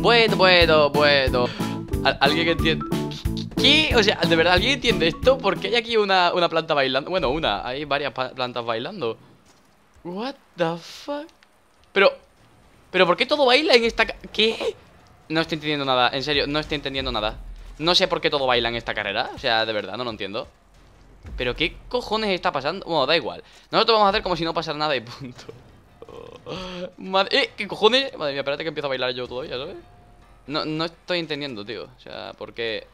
Bueno, bueno, bueno. ¿Alguien entiende? ¿Qué? O sea, ¿de verdad alguien entiende esto? ¿Por qué hay aquí una, planta bailando? Bueno, una. Hay varias plantas bailando. What the fuck? Pero... ¿Pero por qué todo baila en esta... ¿Qué? No estoy entendiendo nada. En serio, no estoy entendiendo nada. No sé por qué todo baila en esta carrera. O sea, de verdad, no lo entiendo. ¿Pero qué cojones está pasando? Bueno, da igual. Nosotros vamos a hacer como si no pasara nada y punto. Madre... ¡Eh! ¿Qué cojones? Madre mía, espérate que empiezo a bailar yo todavía, ¿sabes? No, no estoy entendiendo, tío. O sea, ¿por qué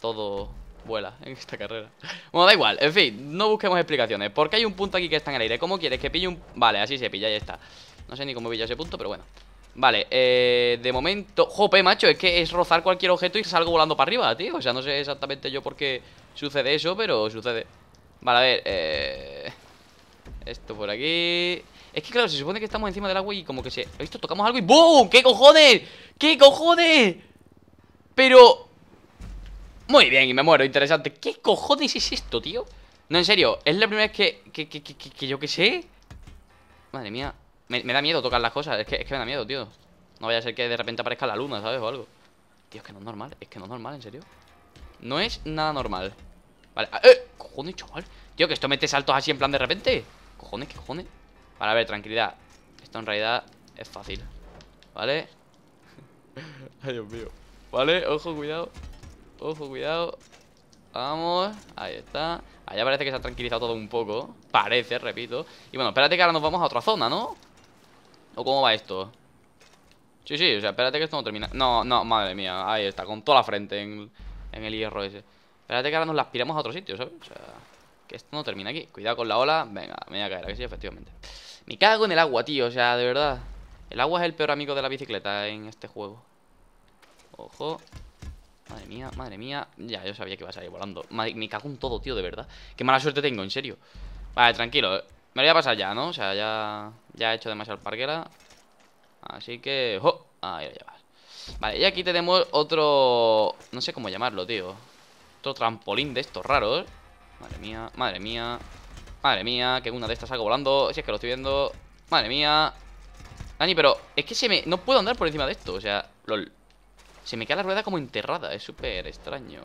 Todo vuela en esta carrera. Bueno, da igual. En fin, no busquemos explicaciones. ¿Por qué hay un punto aquí que está en el aire? ¿Cómo quieres que pille un...? Vale, así se pilla, ya está. No sé ni cómo pilla ese punto, pero bueno. Vale, eh, de momento... Jope, macho, es que es rozar cualquier objeto y salgo volando para arriba, tío. O sea, no sé exactamente yo por qué sucede eso, pero sucede. Vale, a ver, eh... Esto por aquí Es que claro, se supone que estamos encima del agua y como que se... ¿Esto? Tocamos algo y ¡BOOM! ¡Qué cojones! ¡Qué cojones! Pero... Muy bien, y me muero, interesante ¿Qué cojones es esto, tío? No, en serio, es la primera vez que... Que, que, que, yo qué sé Madre mía me, da miedo tocar las cosas, es que, es que me da miedo, tío No vaya a ser que de repente aparezca la luna, ¿sabes? O algo Tío, es que no es normal, es que no es normal, en serio No es nada normal Vale, ah, ¡eh! Cojones, chaval Tío, que esto mete saltos así en plan de repente cojones? ¿Qué cojones? Vale, a ver, tranquilidad Esto en realidad es fácil ¿Vale? Ay, Dios mío Vale, ojo, cuidado Ojo, cuidado Vamos, ahí está Allá parece que se ha tranquilizado todo un poco Parece, repito Y bueno, espérate que ahora nos vamos a otra zona, ¿no? ¿O cómo va esto? Sí, sí, o sea, espérate que esto no termina No, no, madre mía, ahí está Con toda la frente en, el hierro ese Espérate que ahora nos la aspiramos a otro sitio, ¿sabes? O sea... Que esto no termina aquí. Cuidado con la ola. Venga, me voy a caer. sí, efectivamente. Me cago en el agua, tío. O sea, de verdad. El agua es el peor amigo de la bicicleta en este juego. Ojo. Madre mía, madre mía. Ya, yo sabía que iba a salir volando. me cago en todo, tío, de verdad. Qué mala suerte tengo, en serio. Vale, tranquilo. Me lo voy a pasar ya, ¿no? O sea, ya, ya he hecho demasiado parguera. Así que... ¡Oh! Ahí lo llevas. Vale, y aquí tenemos otro... No sé cómo llamarlo, tío. Otro trampolín de estos raros. Madre mía, madre mía Madre mía, que una de estas salgo volando Si es que lo estoy viendo Madre mía Dani, pero es que se me... No puedo andar por encima de esto, o sea... LOL Se me queda la rueda como enterrada Es súper extraño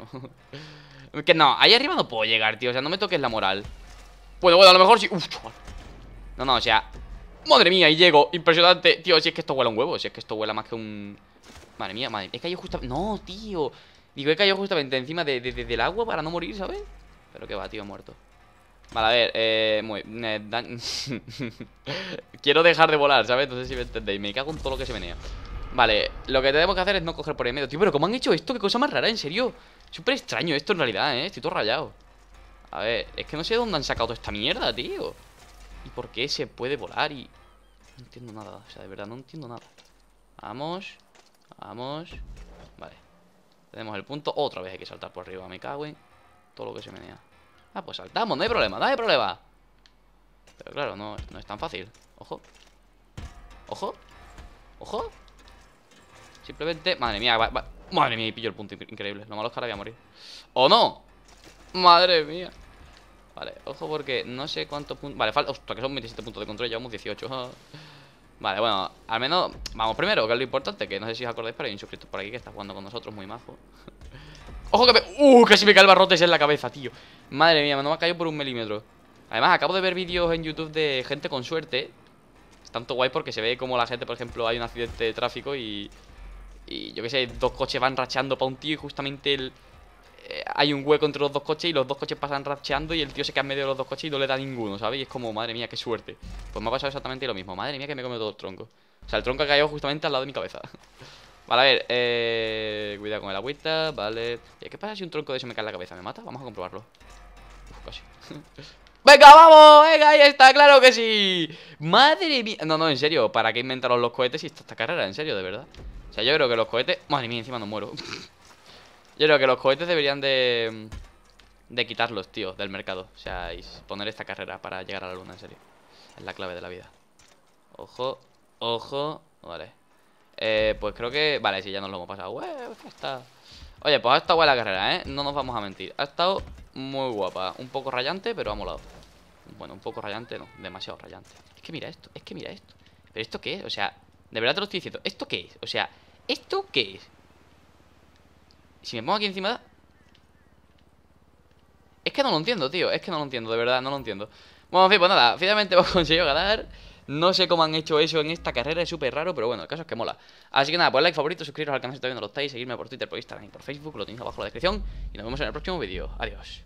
Que no, ahí arriba no puedo llegar, tío O sea, no me toques la moral Bueno, bueno, a lo mejor sí Uf, No, no, o sea... Madre mía, y llego Impresionante Tío, si es que esto huele a un huevo Si es que esto huele más que un... Madre mía, madre... He caído justamente... No, tío Digo, he caído justamente encima del agua para no morir, ¿sabes? Pero que va, tío, muerto. Vale, a ver, eh, muy, eh, Quiero dejar de volar, ¿sabes? No sé si me entendéis, me cago en todo lo que se venía Vale, lo que tenemos que hacer es no coger por el medio Tío, pero ¿cómo han hecho esto? ¿Qué cosa más rara? ¿En serio? Súper extraño esto en realidad, ¿eh? Estoy todo rayado A ver, es que no sé de dónde han sacado esta mierda, tío ¿Y por qué se puede volar y...? No entiendo nada, o sea, de verdad no entiendo nada Vamos Vamos Vale Tenemos el punto Otra vez hay que saltar por arriba, me cago en todo lo que se menea. Ah, pues saltamos, no hay problema, no hay problema. Pero claro, no, no es tan fácil. Ojo. Ojo. Ojo. Simplemente... Madre mía, Madre mía, y pillo el punto increíble. Lo malo es que ahora voy a morir. ¡Oh, no! Madre mía. Vale, ojo porque no sé cuántos puntos... Vale, falta... Ostras, que son 27 puntos de control llevamos 18. vale, bueno, al menos... Vamos primero, que es lo importante, que no sé si os acordáis, pero hay un suscriptor por aquí que está jugando con nosotros, muy majo. ¡Ojo que me... ¡Uh! Casi me cae el en la cabeza, tío Madre mía, no me ha caído por un milímetro Además, acabo de ver vídeos en YouTube de gente con suerte Tanto guay porque se ve como la gente, por ejemplo, hay un accidente de tráfico y... Y yo qué sé, dos coches van racheando para un tío y justamente el... Eh, hay un hueco entre los dos coches y los dos coches pasan racheando y el tío se queda en medio de los dos coches y no le da ninguno, ¿sabes? Y es como, madre mía, qué suerte Pues me ha pasado exactamente lo mismo Madre mía que me he comido todo el tronco O sea, el tronco ha caído justamente al lado de mi cabeza Vale, a ver, eh... Cuidado con el agüita, vale ¿Qué pasa si un tronco de eso me cae en la cabeza? ¿Me mata? Vamos a comprobarlo casi ¡Venga, vamos! ¡Venga, ahí está! ¡Claro que sí! ¡Madre mía! No, no, en serio ¿Para qué inventaron los cohetes y esta carrera? En serio, de verdad O sea, yo creo que los cohetes... Madre mía, encima no muero Yo creo que los cohetes deberían de... De quitarlos, tío, del mercado O sea, y poner esta carrera para llegar a la luna, en serio Es la clave de la vida Ojo, ojo Vale eh, pues creo que... Vale, si ya nos lo hemos pasado. Oye, pues ha estado guay la carrera, ¿eh? No nos vamos a mentir. Ha estado muy guapa. Un poco rayante, pero ha molado. Bueno, un poco rayante no. Demasiado rayante. Es que mira esto. Es que mira esto. ¿Pero esto qué es? O sea, de verdad te lo estoy diciendo. ¿Esto qué es? O sea, ¿esto qué es? Si me pongo aquí encima... Es que no lo entiendo, tío. Es que no lo entiendo, de verdad. No lo entiendo. Bueno, en fin, pues nada. Finalmente hemos conseguido ganar... No sé cómo han hecho eso en esta carrera, es súper raro, pero bueno, el caso es que mola. Así que nada, pues like, favorito, suscribiros al canal si todavía no lo estáis, seguirme por Twitter, por Instagram y por Facebook, lo tenéis abajo en la descripción. Y nos vemos en el próximo vídeo. Adiós.